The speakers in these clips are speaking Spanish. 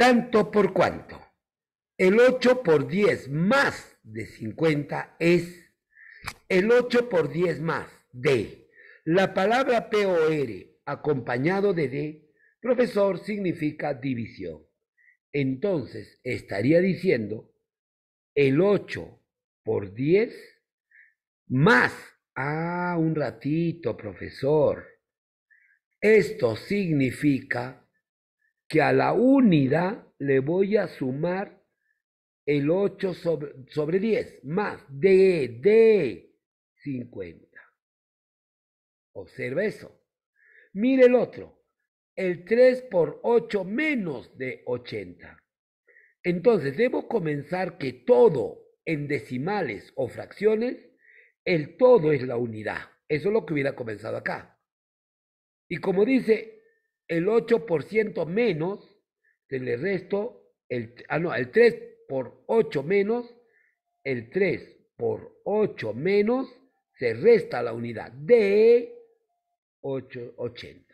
tanto por cuanto el 8 por 10 más de 50 es el 8 por 10 más de. La palabra POR acompañado de D, profesor, significa división. Entonces estaría diciendo el 8 por 10 más. Ah, un ratito, profesor. Esto significa que a la unidad le voy a sumar el 8 sobre, sobre 10 más de, de 50. Observa eso. Mire el otro. El 3 por 8 menos de 80. Entonces debo comenzar que todo en decimales o fracciones, el todo es la unidad. Eso es lo que hubiera comenzado acá. Y como dice el 8% menos se le resto, el, ah, no, el 3 por 8 menos, el 3 por 8 menos, se resta la unidad de 80.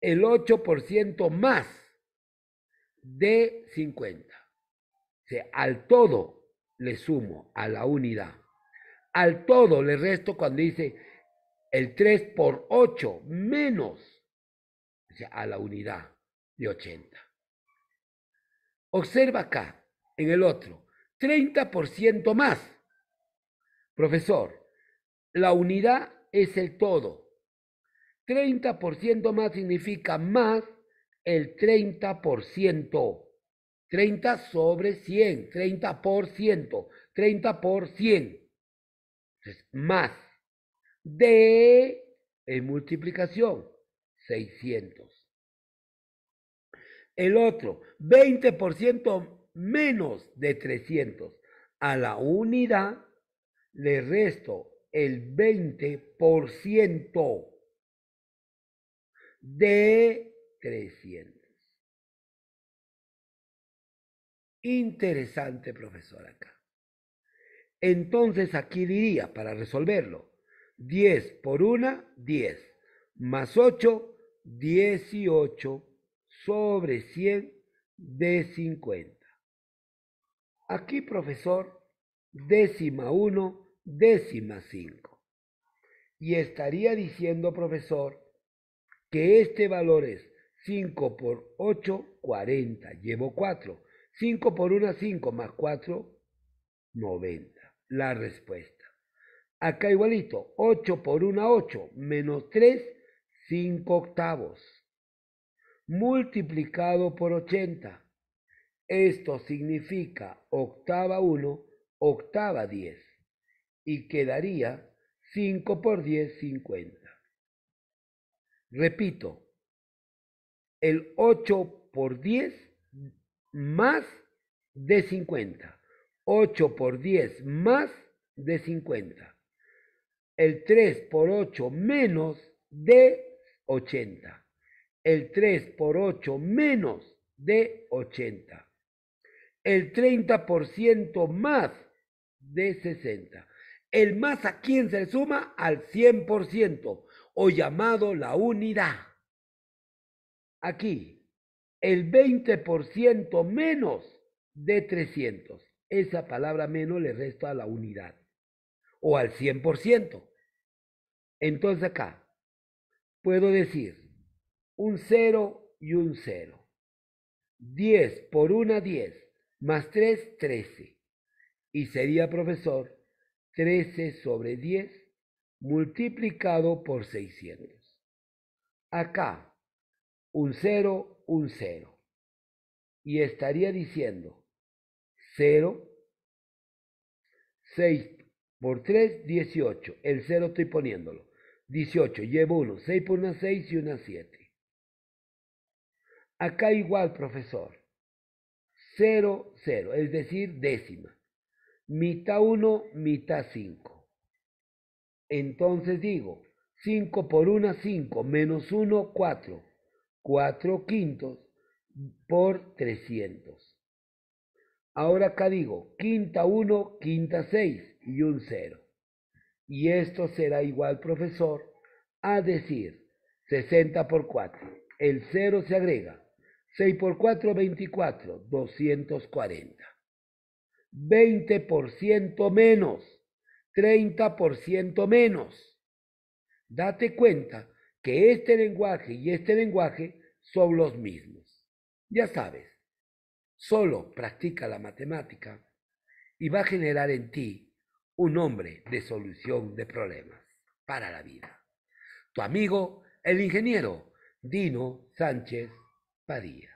El 8% más de 50. O al todo le sumo a la unidad. Al todo le resto cuando dice el 3 por 8 menos a la unidad de 80. Observa acá, en el otro, 30% más. Profesor, la unidad es el todo. 30% más significa más el 30%. 30 sobre 100, 30 por 30 por 100. Entonces, más de en multiplicación, 600. El otro, 20% menos de 300. A la unidad le resto el 20% de 300. Interesante, profesor, acá. Entonces aquí diría, para resolverlo, 10 por 1, 10. Más 8, 18 sobre 100 de 50. Aquí, profesor, décima 1, décima 5. Y estaría diciendo, profesor, que este valor es 5 por 8, 40. Llevo 4. 5 por 1, 5 más 4, 90. La respuesta. Acá igualito, 8 por 1, 8, menos 3, 5 octavos, multiplicado por 80. Esto significa octava 1, octava 10, y quedaría 5 por 10, 50. Repito, el 8 por 10 más de 50. 8 por 10 más de 50. El 3 por 8 menos de 80. El 3 por 8 menos de 80. El 30% más de 60. El más a quién se le suma al 100% o llamado la unidad. Aquí, el 20% menos de 300. Esa palabra menos le resta a la unidad o al 100%. Entonces acá puedo decir un 0 y un 0. 10 por 1, 10, más 3, 13. Y sería, profesor, 13 sobre 10 multiplicado por 600. Acá, un 0, un 0. Y estaría diciendo 0, 6 por 3, 18. El 0 estoy poniéndolo. 18, llevo 1, 6 por una 6 y una 7. Acá igual, profesor. 0, 0, es decir, décima. Mitad 1, mitad 5. Entonces digo, 5 por 1, 5, menos 1, 4. 4 quintos por 300. Ahora acá digo, quinta 1, quinta 6 y un 0. Y esto será igual, profesor, a decir 60 por 4. El 0 se agrega. 6 por 4, 24, 240. 20% menos, 30% menos. Date cuenta que este lenguaje y este lenguaje son los mismos. Ya sabes, Solo practica la matemática y va a generar en ti un hombre de solución de problemas para la vida. Tu amigo, el ingeniero Dino Sánchez Padilla.